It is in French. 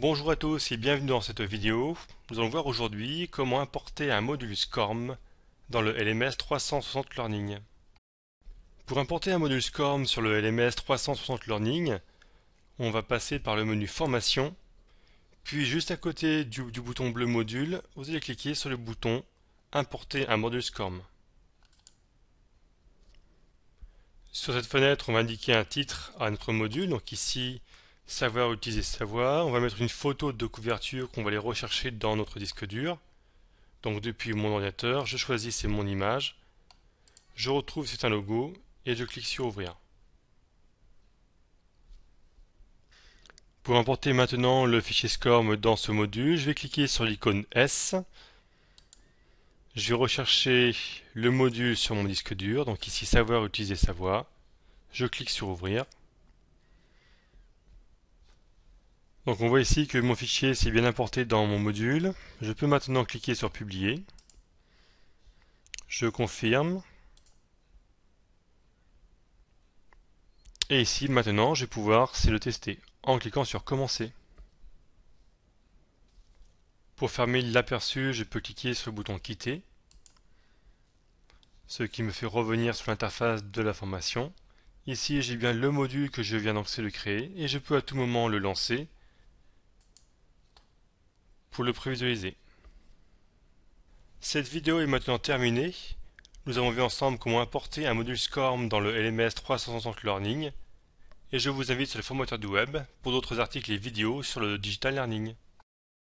Bonjour à tous et bienvenue dans cette vidéo. Nous allons voir aujourd'hui comment importer un module SCORM dans le LMS 360 Learning. Pour importer un module SCORM sur le LMS 360 Learning, on va passer par le menu Formation, puis juste à côté du, bouton bleu Module, vous allez cliquer sur le bouton Importer un module SCORM. Sur cette fenêtre, on va indiquer un titre à notre module, donc ici Savoir utiliser savoir. On va mettre une photo de couverture qu'on va aller rechercher dans notre disque dur. Donc depuis mon ordinateur, je choisis c'est mon image. Je retrouve c'est un logo et je clique sur ouvrir. Pour importer maintenant le fichier SCORM dans ce module, je vais cliquer sur l'icône S. Je vais rechercher le module sur mon disque dur, donc ici savoir utiliser savoir. Je clique sur ouvrir. Donc on voit ici que mon fichier s'est bien importé dans mon module. Je peux maintenant cliquer sur publier. Je confirme. Et ici maintenant je vais pouvoir c'est le tester en cliquant sur commencer. Pour fermer l'aperçu, je peux cliquer sur le bouton quitter, ce qui me fait revenir sur l'interface de la formation. Ici, j'ai bien le module que je viens donc de créer et je peux à tout moment le lancer pour le prévisualiser. Cette vidéo est maintenant terminée. Nous avons vu ensemble comment importer un module SCORM dans le LMS 360 Learning et je vous invite sur le formateur du web pour d'autres articles et vidéos sur le digital learning.